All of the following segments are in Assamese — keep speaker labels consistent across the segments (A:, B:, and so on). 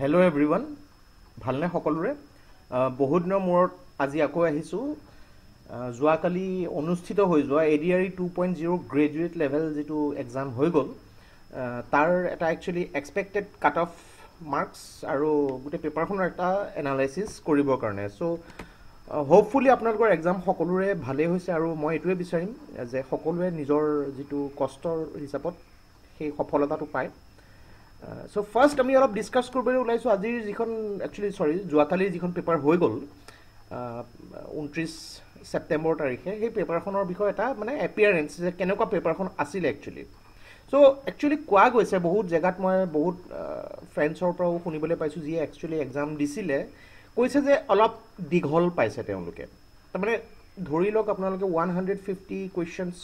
A: হেল্ল' এভৰিৱান ভালনে সকলোৰে বহু দিনৰ মূৰত আজি আকৌ আহিছোঁ যোৱাকালি অনুষ্ঠিত হৈ যোৱা A D R E two point zero' graduate level যিটো এক্সাম হৈ গ'ল তাৰ এটা actually expected cut off marks আৰু গোটেই পেপাৰখনৰ এটা এনালাইচিছ কৰিবৰ কাৰণে চ' হোপফুলি আপোনালোকৰ এক্সাম সকলোৰে ভালেই হৈছে আৰু মই এইটোৱে বিচাৰিম যে সকলোৱে নিজৰ যিটো কষ্টৰ হিচাপত সেই সফলতাটো পায় চ' ফাৰ্ষ্ট আমি অলপ ডিছকাছ কৰিবলৈ ওলাইছোঁ আজিৰ যিখন একচুৱেলি চৰি যোৱাকালিৰ যিখন পেপাৰ হৈ গ'ল ঊনত্ৰিছ ছেপ্টেম্বৰ তাৰিখে সেই পেপাৰখনৰ বিষয়ে এটা মানে এপিয়াৰেঞ্চ যে কেনেকুৱা পেপাৰখন আছিলে একচুৱেলি চ' একচুৱেলি কোৱা গৈছে বহুত জেগাত মই বহুত ফ্ৰেণ্ডছৰ পৰাও শুনিবলৈ পাইছোঁ যিয়ে একচুৱেলি এক্সাম দিছিলে কৈছে যে অলপ দীঘল পাইছে তেওঁলোকে তাৰমানে ধৰি লওক আপোনালোকে ওৱান হাণ্ড্ৰেড ফিফটি কুৱেশ্যনছ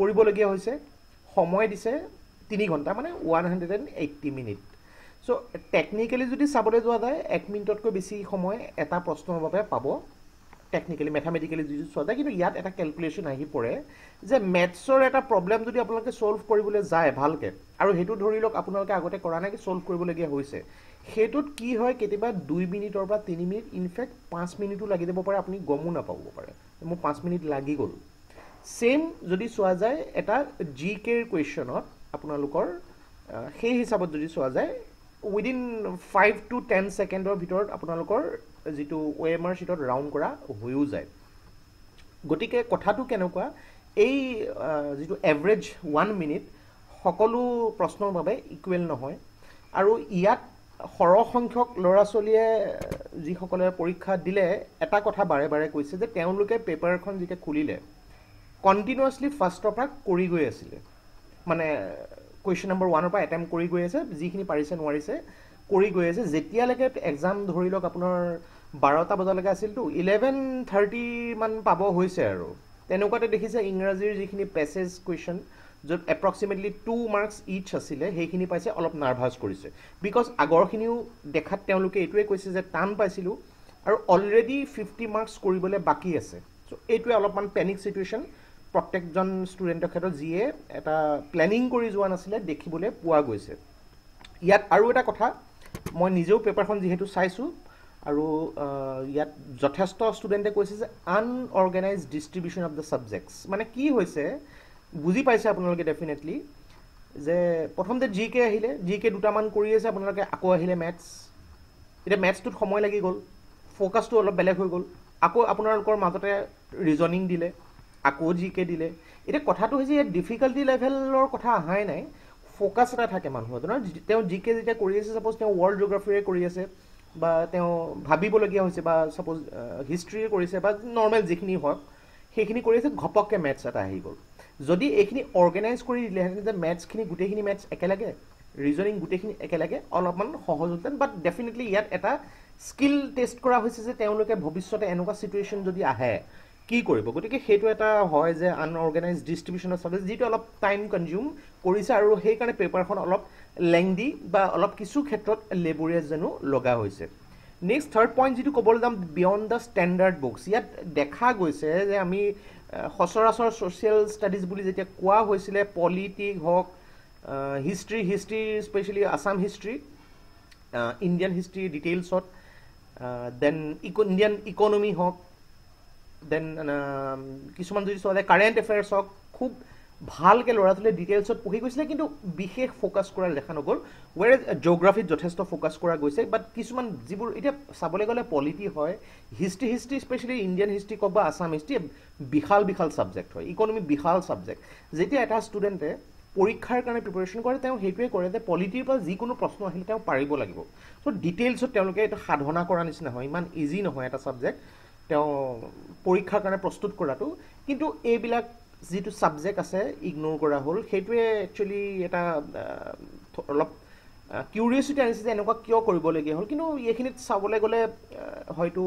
A: কৰিবলগীয়া হৈছে সময় দিছে তিনি ঘণ্টা মানে one hundred and eighty minute so' technically যদি চাবলৈ যোৱা যায় এক মিনিটতকৈ বেছি সময় এটা প্ৰশ্নৰ বাবে পাব টেকনিকেলি মেথামেটিকেলি যদি চোৱা যায় কিন্তু ইয়াত এটা কেলকুলেশ্যন আহি পৰে যে মেথছৰ এটা প্ৰব্লেম যদি আপোনালোকে ছল্ভ কৰিবলৈ যায় ভালকৈ আৰু সেইটো ধৰি লওক আপোনালোকে আগতে কৰা নাই কি ছল্ভ কৰিবলগীয়া হৈছে সেইটোত কি হয় কেতিয়াবা দুই মিনিটৰ পৰা তিনি মিনিট ইনফেক্ট পাঁচ মিনিটো লাগি যাব পাৰে আপুনি গমো নাপাব পাৰে মোৰ পাঁচ মিনিট লাগি গ'ল ছেইম যদি চোৱা যায় এটা জি কেৰ কুৱেশ্যনত আপোনালোকৰ সেই হিচাপত যদি চোৱা যায় উইডিন ফাইভ টু টেন ছেকেণ্ডৰ ভিতৰত আপোনালোকৰ যিটো ৱে এম আৰ চিটত ৰাউণ্ড কৰা হৈও যায় গতিকে কথাটো কেনেকুৱা এই যিটো এভৰেজ ওৱান মিনিট সকলো প্ৰশ্নৰ বাবে ইকুৱেল নহয় আৰু ইয়াত সৰহসংখ্যক ল'ৰা ছোৱালীয়ে যিসকলে পৰীক্ষা দিলে এটা কথা বাৰে বাৰে কৈছে যে তেওঁলোকে পেপাৰখন যেতিয়া খুলিলে কণ্টিনিউৱাছলি ফাৰ্ষ্টৰ পৰা কৰি গৈ আছিলে মানে কুৱেশ্যন নম্বৰ ওৱানৰ পৰা এটেম্প কৰি গৈ আছে যিখিনি পাৰিছে নোৱাৰিছে কৰি গৈ আছে যেতিয়ালৈকে এক্সাম ধৰি লওক আপোনাৰ বাৰটা বজালৈকে আছিলতো ইলেভেন থাৰ্টি মান পাব হৈছে আৰু তেনেকুৱাতে দেখিছে ইংৰাজীৰ যিখিনি পেছেজ কুৱেশ্যন য'ত এপ্ৰক্সিমেটলি টু মাৰ্কছ ইচ আছিলে সেইখিনি পাইছে অলপ নাৰ্ভাছ কৰিছে বিকজ আগৰখিনিও দেখাত তেওঁলোকে এইটোৱে কৈছে যে টান পাইছিলোঁ আৰু অলৰেডি ফিফটি মাৰ্কছ কৰিবলৈ বাকী আছে চ' এইটোৱে অলপমান পেনিক ছিটুৱেশ্যন প্ৰত্যেকজন ষ্টুডেণ্টৰ ক্ষেত্ৰত যিয়ে এটা প্লেনিং কৰি যোৱা নাছিলে দেখিবলৈ পোৱা গৈছে ইয়াত আৰু এটা কথা মই নিজেও পেপাৰখন যিহেতু চাইছোঁ আৰু ইয়াত যথেষ্ট ষ্টুডেণ্টে কৈছে যে unorganise distribution of the subjects মানে কি হৈছে বুজি পাইছে আপোনালোকে ডেফিনেটলি যে প্ৰথমতে জি কে আহিলে জি কে দুটামান কৰি আছে আপোনালোকে আকৌ আহিলে মেথছ এতিয়া মেথছটোত সময় লাগি গ'ল ফ'কাছটো অলপ বেলেগ হৈ গ'ল আকৌ আপোনালোকৰ মাজতে ৰিজনিং দিলে আকৌ জি কে দিলে এতিয়া কথাটো হৈছে ইয়াত ডিফিকাল্টি লেভেলৰ কথা অহাই নাই ফ'কাছ এটা থাকে মানুহৰ ধৰণৰ তেওঁ কে যেতিয়া কৰি আছে চাপ'জ তেওঁ ৱৰ্ল্ড জিঅ'গ্ৰাফিৰে কৰি আছে বা তেওঁ ভাবিবলগীয়া হৈছে বা ছাপ'জ হিষ্ট্ৰীৰে কৰিছে বা নৰ্মেল যিখিনি হওক সেইখিনি কৰি আছে ঘপককৈ মেথছ এটা আহি গ'ল যদি এইখিনি অৰ্গেনাইজ কৰি দিলেহেঁতেন যে মেথছখিনি গোটেইখিনি মেথছ একেলগে ৰিজনিং গোটেইখিনি একেলগে অলপমান সহজ হ'লহেঁতেন বাট ডেফিনেটলি ইয়াত এটা স্কিল টেষ্ট কৰা হৈছে যে তেওঁলোকে ভৱিষ্যতে এনেকুৱা চিটুৱেশ্যন যদি আহে কি কৰিব গতিকে সেইটো এটা হয় যে আনঅৰ্গেনাইজ অফ চাৰ্ভিছ যিটো অলপ টাইম কনজিউম কৰিছে আৰু সেইকাৰণে পেপাৰখন অলপ লেংদি বা অলপ কিছু ক্ষেত্ৰত লেবৰিয়াছ যেনো লগা হৈছে নেক্সট থাৰ্ড পইণ্ট যিটো ক'বলৈ যাম বিয়ণ্ড দ্য ষ্টেণ্ডাৰ্ড বুকছ ইয়াত দেখা গৈছে যে আমি সচৰাচৰ ছ'চিয়েল ষ্টাডিজ বুলি যেতিয়া কোৱা হৈছিলে পলিটিক হওক history history specially Assam history Indian history ডিটেইলছত দেন ইক ইণ্ডিয়ান ইকনমি হওক দেন কিছুমান যদি চোৱা যায় কাৰেণ্ট এফেয়াৰ্চ হওক খুব ভালকৈ ল'ৰা ছোৱালীয়ে ডিটেইলছত পঢ়ি গৈছিলে কিন্তু বিশেষ ফ'কাছ কৰা দেখা নগ'ল ৱেৰ জিঅ'গ্ৰাফিত যথেষ্ট ফ'কাছ কৰা গৈছে বাট কিছুমান যিবোৰ এতিয়া চাবলৈ গ'লে পলিটি হয় history history specially Indian history কওক বা আছাম হিষ্ট্ৰী বিশাল বিশাল ছাবজেক্ট হয় ইকনমি বিশাল ছাবজেক্ট যেতিয়া এটা ষ্টুডেণ্টে পৰীক্ষাৰ কাৰণে প্ৰিপেৰেশ্যন কৰে তেওঁ সেইটোৱে কৰে যে পলিটিৰ পৰা যিকোনো প্ৰশ্ন আহিলে তেওঁ পাৰিব লাগিব চ' ডিটেইলছত তেওঁলোকে এইটো সাধনা কৰা নিচিনা হয় ইমান ইজি নহয় এটা ছাবজেক্ট তেওঁ পৰীক্ষাৰ কাৰণে প্ৰস্তুত কৰাটো কিন্তু এইবিলাক যিটো ছাবজেক্ট আছে ইগন'ৰ কৰা হ'ল সেইটোৱে একচুৱেলি এটা অলপ কিউৰিয়চিটি আনিছে যে এনেকুৱা কিয় কৰিবলগীয়া হ'ল কিন্তু এইখিনিত চাবলৈ গ'লে হয়তো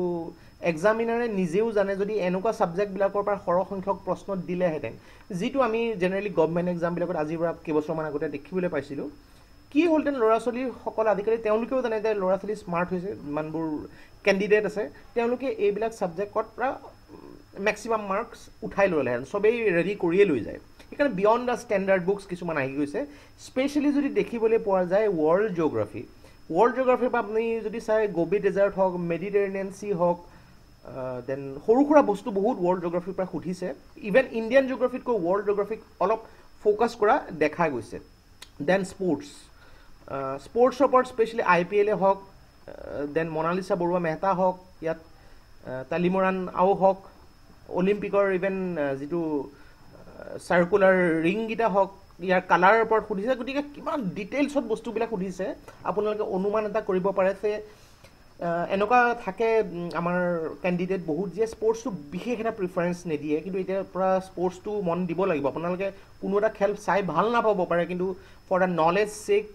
A: এক্সামিনাৰে নিজেও জানে যদি এনেকুৱা ছাবজেক্টবিলাকৰ পৰা সৰহসংখ্যক প্ৰশ্ন দিলেহেঁতেন যিটো আমি জেনেৰেলি গভমেণ্ট এক্সামবিলাকত আজিৰ পৰা কেইবছৰমান আগতে দেখিবলৈ পাইছিলোঁ কি হ'ল তেন ল'ৰা ছোৱালীসকল আজিকালি তেওঁলোকেও জানে যে ল'ৰা ছোৱালী স্মাৰ্ট হৈছে যিমানবোৰ কেণ্ডিডেট আছে তেওঁলোকে এইবিলাক ছাবজেক্টত পৰা মেক্সিমাম মাৰ্কছ উঠাই লৈ লাহে চবেই ৰেডি কৰিয়ে লৈ যায় সেইকাৰণে বিয়ণ্ড দ্য ষ্টেণ্ডাৰ্ড বুকছ কিছুমান আহি গৈছে স্পেচিয়েলি যদি দেখিবলৈ পোৱা যায় ৱৰ্ল্ড জিঅ'গ্ৰাফী ৱৰ্ল্ড জিঅ'গ্ৰাফীৰ পৰা আপুনি যদি চাই গবি ডেজাৰ্ট হওক মেডিটেৰেনিয়েঞ্চি হওক দেন সৰু সুৰা বস্তু বহুত ৱৰ্ল্ড জিঅ'গ্ৰাফীৰ পৰা সুধিছে ইভেন ইণ্ডিয়ান জিঅ'গ্ৰাফিতকৈ ৱৰ্ল্ড জিঅ'গ্ৰাফীক অলপ ফ'কাছ কৰা দেখা গৈছে দেন স্পৰ্টছ স্পৰ্টছৰ ওপৰত স্পেচিয়েলি আই পি এলে হওক দেন মনালিছা বৰুৱা মেহতা হওক ইয়াত তালিমৰাণ আও হওক অলিম্পিকৰ ইভেন যিটো চাৰ্কুলাৰ ৰিংকেইটা হওক ইয়াৰ কালাৰৰ ওপৰত সুধিছে গতিকে কিমান ডিটেইলছত বস্তুবিলাক সুধিছে আপোনালোকে অনুমান এটা কৰিব পাৰে যে এনেকুৱা থাকে আমাৰ কেণ্ডিডেট বহুত যে স্পৰ্টছটো বিশেষ এটা প্ৰিফাৰেঞ্চ নিদিয়ে কিন্তু এতিয়াৰ পৰা স্পৰ্টছটো মন দিব লাগিব আপোনালোকে কোনো এটা খেল চাই ভাল নাপাব পাৰে কিন্তু ফৰ দ্য নলেজ চেক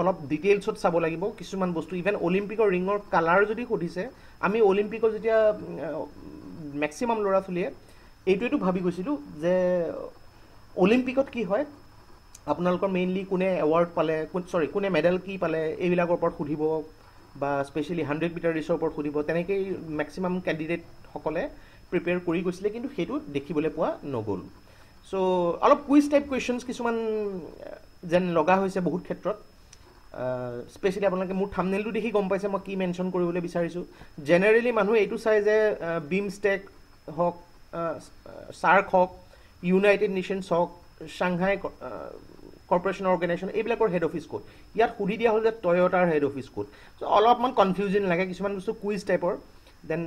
A: অলপ ডিটেইলছত চাব লাগিব কিছুমান বস্তু ইভেন অলিম্পিকৰ ৰিঙৰ কালাৰ যদি সুধিছে আমি অলিম্পিকৰ যেতিয়া মেক্সিমাম ল'ৰা ছোৱালীয়ে এইটোৱেতো ভাবি গৈছিলোঁ যে অলিম্পিকত কি হয় আপোনালোকৰ মেইনলি কোনে এৱাৰ্ড পালে কোন চৰি কোনে মেডেল কি পালে এইবিলাকৰ ওপৰত সুধিব বা স্পেচিয়েলি হাণ্ড্ৰেড মিটাৰ ৰেচৰ ওপৰত সুধিব তেনেকেই মেক্সিমাম কেণ্ডিডেটসকলে প্ৰিপেয়াৰ কৰি গৈছিলে কিন্তু সেইটো দেখিবলৈ পোৱা নগ'ল চ' অলপ কুইজ টাইপ কুৱেশ্যনছ কিছুমান যেন লগা হৈছে বহুত ক্ষেত্ৰত স্পেচিয়েলি আপোনালোকে মোৰ থামনেলটো দেখি গম পাইছে মই কি মেনশ্যন কৰিবলৈ বিচাৰিছোঁ জেনেৰেলি মানুহে এইটো চাই যে বিমষ্টেক হওক চাৰ্ক হওক ইউনাইটেড নেশ্যনছ হওক চাংহাই কৰ্পৰেশ্যন অৰ্গেনাইজেশ্যন এইবিলাকৰ হেড অফিচ ক'ত ইয়াত সুধি দিয়া হ'ল যে টয়টাৰ হেড অফিচ ক'ত চ' অলপমান কনফিউজন লাগে কিছুমান বস্তু কুইজ টাইপৰ দেন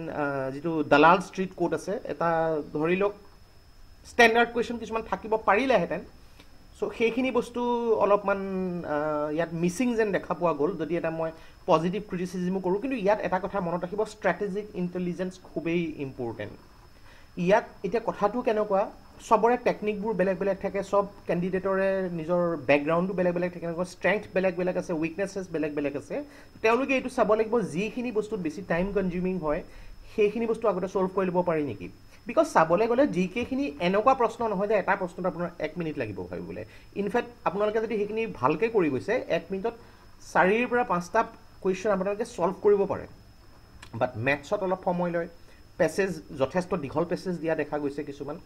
A: যিটো দালাল ষ্ট্ৰীট ক'ত আছে এটা ধৰি লওক ষ্টেণ্ডাৰ্ড কুৱেশ্যন কিছুমান থাকিব পাৰিলেহেঁতেন চ' সেইখিনি বস্তু অলপমান ইয়াত মিচিং যেন দেখা পোৱা গ'ল যদি এটা মই পজিটিভ ক্ৰিটিচিজিমো কৰোঁ কিন্তু ইয়াত এটা কথা মনত ৰাখিব ষ্ট্ৰেটেজিক ইণ্টেলিজেঞ্চ খুবেই ইম্পৰ্টেণ্ট ইয়াত এতিয়া কথাটো কেনেকুৱা চবৰে টেকনিকবোৰ বেলেগ বেলেগ থাকে চব কেণ্ডিডেটৰে নিজৰ বেকগ্ৰাউণ্ডো বেলেগ বেলেগ থাকে এনেকুৱা ষ্ট্ৰেংথ বেলেগ বেলেগ আছে উইকনেছেছ বেলেগ বেলেগ আছে তেওঁলোকে এইটো চাব লাগিব যিখিনি বস্তুত বেছি টাইম কনজিউমিং হয় সেইখিনি বস্তু আগতে ছ'ল্ভ কৰি ল'ব পাৰি নেকি বিকজ চাবলৈ গ'লে জি কেখিনি এনেকুৱা প্ৰশ্ন নহয় যে এটা প্ৰশ্নত আপোনাৰ এক মিনিট লাগিব ভাবিবলৈ ইনফেক্ট আপোনালোকে যদি সেইখিনি ভালকৈ কৰি গৈছে এক মিনিটত চাৰিৰ পৰা পাঁচটা কুৱেশ্যন আপোনালোকে ছল্ভ কৰিব পাৰে বাট মেথছত অলপ সময় লয় পেছেজ যথেষ্ট দীঘল পেছেজ দিয়া দেখা গৈছে কিছুমান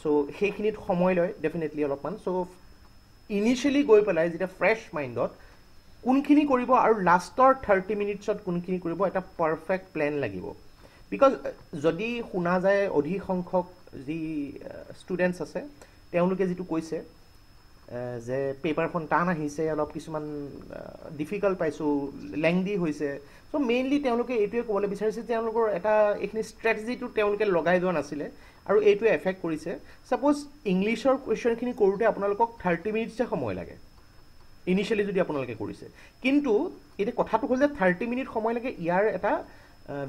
A: চ' সেইখিনিত সময় লয় ডেফিনেটলি অলপমান চ' ইনিচিয়েলি গৈ পেলাই যেতিয়া ফ্ৰেছ মাইণ্ডত কোনখিনি কৰিব আৰু লাষ্টৰ থাৰ্টি মিনিটছত কোনখিনি কৰিব এটা পাৰফেক্ট প্লেন লাগিব বিকজ uh, যদি শুনা যায় অধিক সংখ্যক যি ষ্টুডেণ্টছ আছে তেওঁলোকে যিটো কৈছে যে পেপাৰখন টান আহিছে অলপ কিছুমান ডিফিকাল্ট পাইছোঁ লেংদি হৈছে চ' মেইনলি তেওঁলোকে এইটোৱে ক'বলৈ বিচাৰিছে যে তেওঁলোকৰ এটা এইখিনি ষ্ট্ৰেটেজিটো তেওঁলোকে লগাই যোৱা নাছিলে আৰু এইটোৱে এফেক্ট কৰিছে ছাপ'জ ইংলিছৰ কুৱেশ্যনখিনি কৰোঁতে আপোনালোকক থাৰ্টি মিনিটছে সময় লাগে ইনিচিয়েলি যদি আপোনালোকে কৰিছে কিন্তু এতিয়া কথাটো হ'ল যে থাৰ্টি মিনিট সময় লাগে ইয়াৰ এটা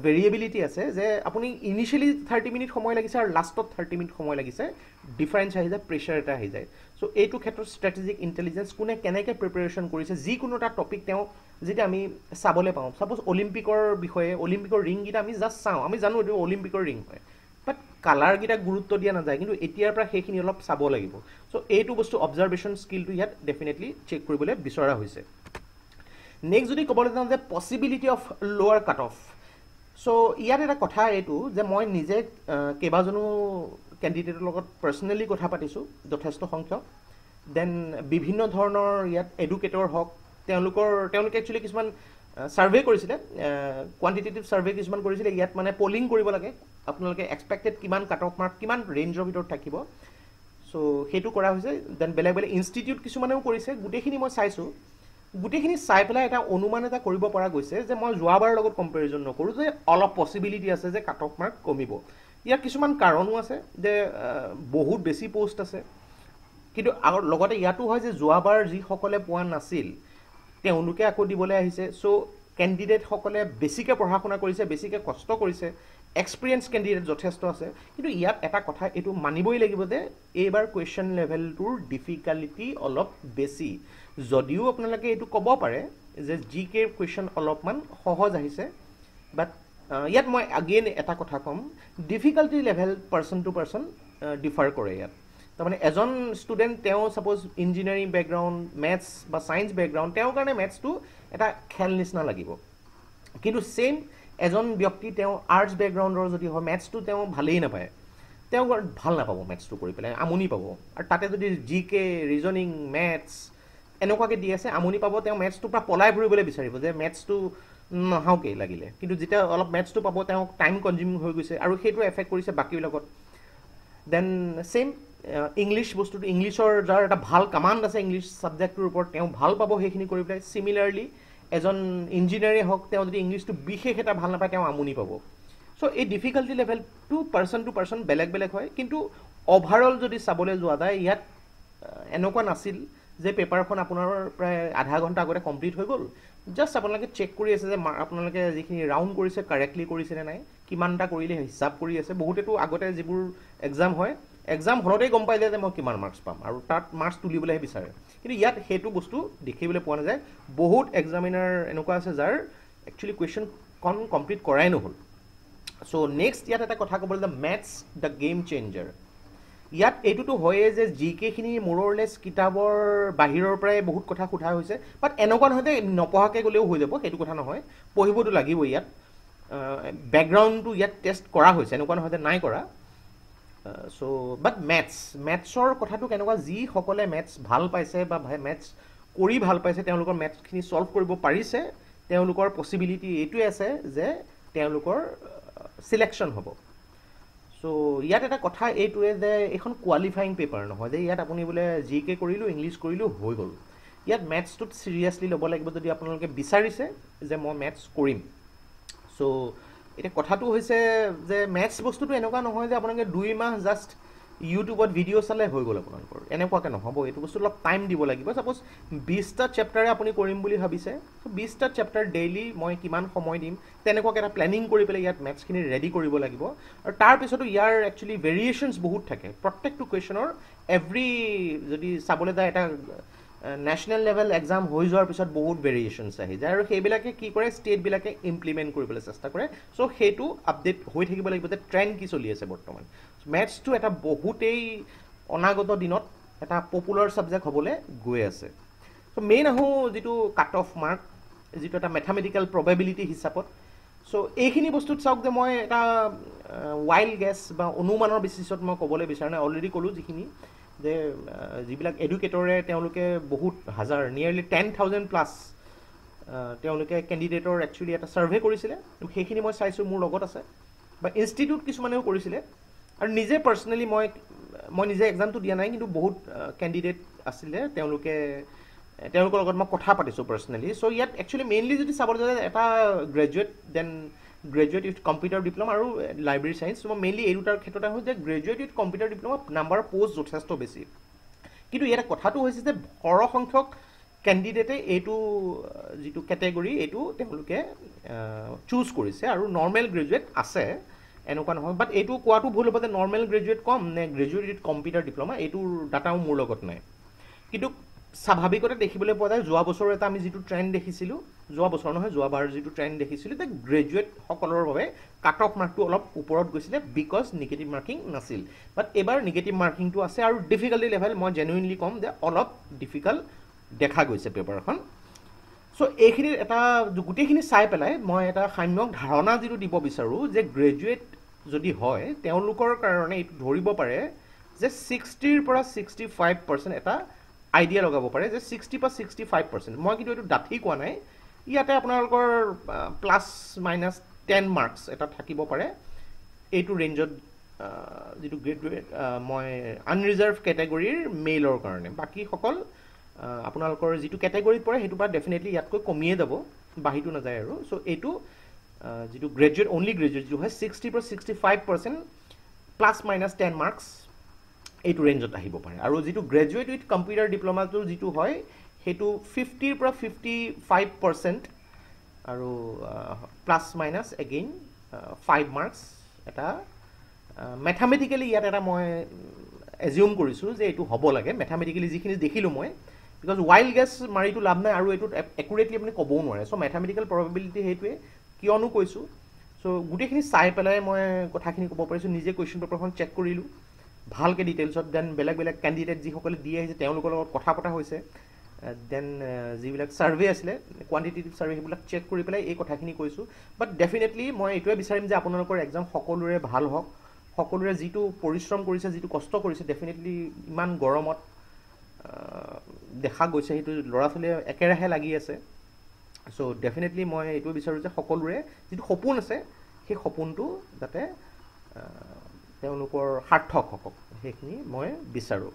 A: ভেৰিয়েবিলিটি আছে যে আপুনি ইনিচিয়েলি থাৰ্টি মিনিট সময় লাগিছে আৰু লাষ্টত থাৰ্টি মিনিট সময় লাগিছে ডিফাৰেঞ্চ আহি যায় প্ৰেছাৰ এটা আহি যায় চ' এইটো ক্ষেত্ৰত ষ্ট্ৰেটেজিক ইণ্টেলিজেঞ্চ কোনে কেনেকৈ প্ৰিপেৰেশ্যন কৰিছে যিকোনো এটা টপিক তেওঁ যেতিয়া আমি চাবলৈ পাওঁ চাপ'জ অলিম্পিকৰ বিষয়ে অলিম্পিকৰ ৰিংকেইটা আমি জাষ্ট চাওঁ আমি জানো এইটো অলিম্পিকৰ ৰিং হয় বাট কালাৰকেইটাক গুৰুত্ব দিয়া নাযায় কিন্তু এতিয়াৰ পৰা সেইখিনি অলপ চাব লাগিব চ' এইটো বস্তু অবজাৰ্ভেশ্যন স্কিলটো ইয়াত ডেফিনেটলি চেক কৰিবলৈ বিচৰা হৈছে নেক্সট যদি ক'বলৈ যাওঁ যে পচিবিলিটি অফ লোৱাৰ কাট অফ চ' ইয়াত এটা কথা এইটো যে মই নিজে কেইবাজনো কেণ্ডিডেটৰ লগত পাৰ্চনেলি কথা পাতিছোঁ যথেষ্ট সংখ্যক দেন বিভিন্ন ধৰণৰ ইয়াত এডুকেটৰ হওক তেওঁলোকৰ তেওঁলোকে একচুৱেলি কিছুমান ছাৰ্ভে কৰিছিলে কোৱাণ্টিটেটিভ ছাৰ্ভে কিছুমান কৰিছিলে ইয়াত মানে পলিং কৰিব লাগে আপোনালোকে এক্সপেক্টেড কিমান কাট অফ মাৰ্ক কিমান ৰেঞ্জৰ ভিতৰত থাকিব চ' সেইটো কৰা হৈছে দেন বেলেগ বেলেগ ইনষ্টিটিউট কিছুমানেও কৰিছে গোটেইখিনি মই চাইছোঁ গোটেইখিনি চাই পেলাই এটা অনুমান এটা কৰিব পৰা গৈছে যে মই যোৱাবাৰৰ লগত কম্পেৰিজন নকৰোঁ যে অলপ পচিবিলিটি আছে যে কাট অফ মাৰ্ক কমিব ইয়াৰ কিছুমান কাৰণো আছে যে বহুত বেছি পোষ্ট আছে কিন্তু আগৰ লগতে ইয়াতো হয় যে যোৱাবাৰ যিসকলে পোৱা নাছিল তেওঁলোকে আকৌ দিবলৈ আহিছে চ' কেণ্ডিডেটসকলে বেছিকৈ পঢ়া শুনা কৰিছে বেছিকৈ কষ্ট কৰিছে এক্সপিৰিয়েঞ্চ কেণ্ডিডেট যথেষ্ট আছে কিন্তু ইয়াত এটা কথা এইটো মানিবই লাগিব যে এইবাৰ কুৱেশ্যন লেভেলটোৰ ডিফিকাল্টি অলপ বেছি যদিও আপোনালোকে এইটো ক'ব পাৰে যে জি কেৰ কুৱেশ্যন অলপমান সহজ আহিছে বাট ইয়াত মই আগেইন এটা কথা ক'ম difficulty level person to person differ কৰে ইয়াত তাৰমানে এজন ষ্টুডেণ্ট তেওঁ ছাপ'জ ইঞ্জিনিয়াৰিং বেকগ্ৰাউণ্ড মেথছ বা ছায়েঞ্চ বেকগ্ৰাউণ্ড তেওঁৰ কাৰণে মেথছটো এটা খেল নিচিনা লাগিব কিন্তু ছেইম এজন ব্যক্তি তেওঁ আৰ্টছ বেকগ্ৰাউণ্ডৰ যদি হয় মেথছটো তেওঁ ভালেই নাপায় তেওঁ ভাল নাপাব মেথছটো কৰি পেলাই আমনি পাব আৰু তাতে যদি জি কে ৰিজনিং মেথছ এনেকুৱাকৈ দি আছে আমনি পাব তেওঁ মেথছটো পৰা পলাই ফুৰিবলৈ বিচাৰিব যে মেথছটো নহওকেই লাগিলে কিন্তু যেতিয়া অলপ মেথছটো পাব তেওঁ টাইম কনজিউমিং হৈ গৈছে আৰু সেইটো এফেক্ট কৰিছে বাকীৰ লগত দেন ছেইম ইংলিছ বস্তুটো ইংলিছৰ যাৰ এটা ভাল কামাণ্ড আছে ইংলিছ ছাবজেক্টটোৰ ওপৰত তেওঁ ভাল পাব সেইখিনি কৰি পেলাই চিমিলাৰলি এজন ইঞ্জিনিয়াৰে হওক তেওঁ যদি ইংলিছটো বিশেষ এটা ভাল নাপায় তেওঁ আমনি পাব চ' এই ডিফিকাল্টি লেভেলটো পাৰ্চন টু পাৰ্চন বেলেগ বেলেগ হয় কিন্তু অভাৰঅল যদি চাবলৈ যোৱা যায় ইয়াত এনেকুৱা নাছিল যে পেপাৰখন আপোনাৰ প্ৰায় আধা ঘণ্টা আগতে কমপ্লিট হৈ গ'ল জাষ্ট আপোনালোকে চেক কৰি আছে যে আপোনালোকে যিখিনি ৰাউণ্ড কৰিছে কাৰেক্টলি কৰিছেনে নাই কিমানটা কৰিলে হিচাপ কৰি আছে বহুতেতো আগতে যিবোৰ এক্সাম হয় এক্সাম হ'লতেই গম পাই যায় যে মই কিমান মাৰ্কছ পাম আৰু তাত মাৰ্কছ তুলিবলৈহে বিচাৰে কিন্তু ইয়াত সেইটো বস্তু দেখিবলৈ পোৱা নাযায় বহুত এক্সামিনাৰ এনেকুৱা আছে যাৰ একচুৱেলি কুৱেশ্যনখন কমপ্লিট কৰাই নহ'ল চ' নেক্সট ইয়াত এটা কথা ক'বলৈ যে মেথছ দ্য গেম চেঞ্জাৰ ইয়াত এইটোতো হয়েই যে জি কেখিনি মোৰৰলেছ কিতাপৰ বাহিৰৰ পৰাই বহুত কথা সোধা হৈছে বাট এনেকুৱা নহয় যে নপঢ়াকৈ গ'লেও হৈ যাব সেইটো কথা নহয় পঢ়িবতো লাগিবই ইয়াত বেকগ্ৰাউণ্ডটো ইয়াত টেষ্ট কৰা হৈছে এনেকুৱা নহয় যে নাই কৰা চ' বাট মেথছ মেথছৰ কথাটো কেনেকুৱা যিসকলে মেথছ ভাল পাইছে বা মেথছ কৰি ভাল পাইছে তেওঁলোকৰ মেথছখিনি ছল্ভ কৰিব পাৰিছে তেওঁলোকৰ পচিবিলিটি এইটোৱে আছে যে তেওঁলোকৰ ছিলেকশ্যন হ'ব চ' ইয়াত এটা কথা এইটোৱে যে এইখন কোৱালিফাইং পেপাৰ নহয় যে ইয়াত আপুনি বোলে জি কে কৰিলোঁ ইংলিছ কৰিলোঁ হৈ গ'ল ইয়াত মেথছটোত ছিৰিয়াছলি ল'ব লাগিব যদি আপোনালোকে বিচাৰিছে যে মই মেথছ কৰিম চ' এতিয়া কথাটো হৈছে যে মেথছ বস্তুটো এনেকুৱা নহয় যে আপোনালোকে দুই মাহ জাষ্ট ইউটিউবত ভিডিঅ' চালে হৈ গ'ল আপোনালোকৰ এনেকুৱাকৈ নহ'ব এইটো বস্তু অলপ টাইম দিব লাগিব চাপ'জ বিছটা চেপ্টাৰে আপুনি কৰিম বুলি ভাবিছে বিছটা চেপ্টাৰ ডেইলি মই কিমান সময় দিম তেনেকুৱাকৈ এটা প্লেনিং কৰি পেলাই ইয়াত মেথছখিনি ৰেডি কৰিব লাগিব আৰু তাৰপিছতো ইয়াৰ একচুৱেলি ভেৰিয়েশ্যনছ বহুত থাকে প্ৰত্যেকটো কুৱেশ্যনৰ এভৰি যদি চাবলৈ যায় এটা নেশ্যনেল লেভেল এক্সাম হৈ যোৱাৰ পিছত বহুত ভেৰিয়েশ্যনছ আহি যায় আৰু সেইবিলাকে কি কৰে ষ্টেটবিলাকে ইমপ্লিমেণ্ট কৰিবলৈ চেষ্টা কৰে ছ' সেইটো আপডেট হৈ থাকিব লাগিব যে ট্ৰেণ্ড কি চলি আছে বৰ্তমান মেথছটো এটা বহুতেই অনাগত দিনত এটা পপুলাৰ ছাবজেক্ট হ'বলৈ গৈ আছে ছ' মেইন আহোঁ যিটো কাট অফ মাৰ্ক যিটো এটা মেথামেটিকেল প্ৰবেবিলিটি হিচাপত ছ' এইখিনি বস্তুত চাওক যে মই এটা ৱাইল্ড গেছ বা অনুমানৰ বেচিছত মই ক'বলৈ বিচাৰোঁ নাই অলৰেডি ক'লোঁ যিখিনি যে যিবিলাক এডুকেটৰে তেওঁলোকে বহুত হাজাৰ নিয়েৰলি টেন থাউজেণ্ড প্লাছ তেওঁলোকে কেণ্ডিডেটৰ একচুৱেলি এটা ছাৰ্ভে কৰিছিলে সেইখিনি মই চাইছোঁ মোৰ লগত আছে বা ইনষ্টিটিউট কিছুমানেও কৰিছিলে আৰু নিজে পাৰ্চনেলি মই মই নিজে এক্সামটো দিয়া নাই কিন্তু বহুত কেণ্ডিডেট আছিলে তেওঁলোকে তেওঁলোকৰ লগত মই কথা পাতিছোঁ পাৰ্চনেলি চ' ইয়াত একচুৱেলি মেইনলি যদি চাবলৈ যায় এটা graduate then graduate with computer diploma আৰু লাইব্ৰেৰী চায়েন্স মই মেইনলি এই দুটাৰ ক্ষেত্ৰতে হৈছে যে graduate with computer diploma number post যথেষ্ট বেছি কিন্তু ইয়াতে কথাটো হৈছে যে সৰহসংখ্যক কেণ্ডিডেটে এইটো যিটো কেটেগৰী এইটো তেওঁলোকে চুজ কৰিছে আৰু নৰ্মেল গ্ৰেজুৱেট আছে এনেকুৱা নহয় বাট এইটো কোৱাটো ভুল হ'ব যে নৰ্মেল গ্ৰেজুৱেট কম নে গ্ৰেজুৱেট উইথ কম্পিউটাৰ ডিপ্ল'মা এইটোৰ ডাটাও মোৰ লগত নাই কিন্তু স্বাভাৱিকতে দেখিবলৈ পোৱা যায় যোৱা বছৰৰ এটা আমি যিটো ট্ৰেণ্ড দেখিছিলোঁ যোৱা বছৰ নহয় যোৱাবাৰ যিটো ট্ৰেণ্ড দেখিছিলোঁ যে গ্ৰেজুৱেটসকলৰ বাবে কাট অফ মাৰ্কটো অলপ ওপৰত গৈছিলে বিকজ নিগেটিভ মাৰ্কিং নাছিল বাট এইবাৰ নিগেটিভ মাৰ্কিংটো আছে আৰু ডিফিকাল্টি লেভেল মই জেনুইনলি ক'ম যে অলপ ডিফিকাল্ট দেখা গৈছে পেপাৰখন চ' এইখিনি এটা গোটেইখিনি চাই পেলাই মই এটা সাম্যক ধাৰণা যিটো দিব বিচাৰোঁ যে গ্ৰেজুৱেট যদি হয় তেওঁলোকৰ কাৰণে এইটো ধৰিব পাৰে যে ছিক্সটিৰ পৰা ছিক্সটি ফাইভ পাৰ্চেণ্ট এটা আইডিয়া লগাব পাৰে যে ছিক্সটি পা ছিক্সটি ফাইভ পাৰ্চেণ্ট মই কিন্তু এইটো ডাঠি কোৱা নাই ইয়াতে আপোনালোকৰ প্লাছ মাইনাছ টেন মাৰ্কছ এটা থাকিব পাৰে এইটো ৰেঞ্জত যিটো গ্ৰেজুৱেট মই আনৰিজাৰ্ভ কেটেগৰীৰ মেইলৰ কাৰণে বাকীসকল আপোনালোকৰ যিটো কেটেগৰীত পৰে সেইটো পৰা ডেফিনেটলি ইয়াতকৈ কমিয়ে যাব বাঢ়িটো নাযায় আৰু চ' এইটো যিটো গ্ৰেজুৱেট অনলি গ্ৰেজুৱেট যিটো হয় ছিক্সটিৰ পৰা five percent plus minus ten marks এইটো ৰেঞ্জত আহিব পাৰে আৰু যিটো গ্ৰেজুৱেট উইথ কম্পিউটাৰ ডিপ্ল'মাটো যিটো হয় সেইটো ফিফটিৰ পৰা ফিফটি ফাইভ পাৰ্চেণ্ট আৰু plus minus again five marks এটা মেথামেটিকেলি ইয়াত এটা মই এজিউম কৰিছোঁ যে এইটো হ'ব লাগে মেথামেটিকেলি যিখিনি দেখিলোঁ মই বিকজ ৱাইল্ড গেছ মাৰিটো লাভ নাই আৰু এইটোত একুৰেটলি আপুনি ক'বও নোৱাৰে চ' মেথামেটিকেল প্ৰবেবিলিটি সেইটোৱে কিয়নো কৈছোঁ চ' গোটেইখিনি চাই পেলাই মই কথাখিনি ক'ব পাৰিছোঁ নিজে কুৱেশ্যন পেপাৰখন চেক কৰিলোঁ ভালকৈ ডিটেইলছত দেন বেলেগ বেলেগ কেণ্ডিডেট যিসকলে দি আহিছে তেওঁলোকৰ লগত কথা পতা হৈছে দেন যিবিলাক ছাৰ্ভে আছিলে কোৱাণ্টিটেটিভ ছাৰ্ভে সেইবিলাক চেক কৰি পেলাই এই কথাখিনি কৈছোঁ বাট ডেফিনেটলি মই এইটোৱে বিচাৰিম যে আপোনালোকৰ একজাম সকলোৰে ভাল হওক সকলোৰে যিটো পৰিশ্ৰম কৰিছে যিটো কষ্ট কৰিছে ডেফিনেটলি ইমান গৰমত দেখা গৈছে সেইটো ল'ৰা ছোৱালীয়ে একেৰাহে লাগি আছে চ' ডেফিনেটলি মই এইটোৱে বিচাৰোঁ যে সকলোৰে যিটো সপোন আছে সেই সপোনটো যাতে তেওঁলোকৰ সাৰ্থক হওক সেইখিনি মই বিচাৰোঁ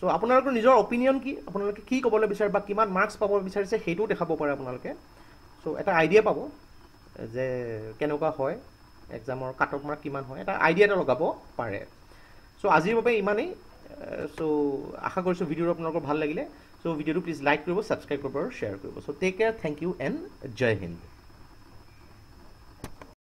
A: চ' আপোনালোকৰ নিজৰ অপিনিয়ন কি আপোনালোকে কি ক'বলৈ বিচাৰে বা কিমান মাৰ্কছ পাব বিচাৰিছে সেইটোও দেখাব পাৰে আপোনালোকে চ' এটা আইডিয়া পাব যে কেনেকুৱা হয় এক্সামৰ কাটক মাৰ্ক কিমান হয় এটা আইডিয়া এটা লগাব পাৰে চ' আজিৰ বাবে ইমানেই চ' আশা কৰিছোঁ ভিডিঅ'টো আপোনালোকৰ ভাল লাগিলে চ' ভিডিঅ'টো প্লিজ লাইক কৰিব ছাবস্ক্ৰাইব কৰিব আৰু শ্বেয়াৰ কৰিব so' take care thank you and Jai Hind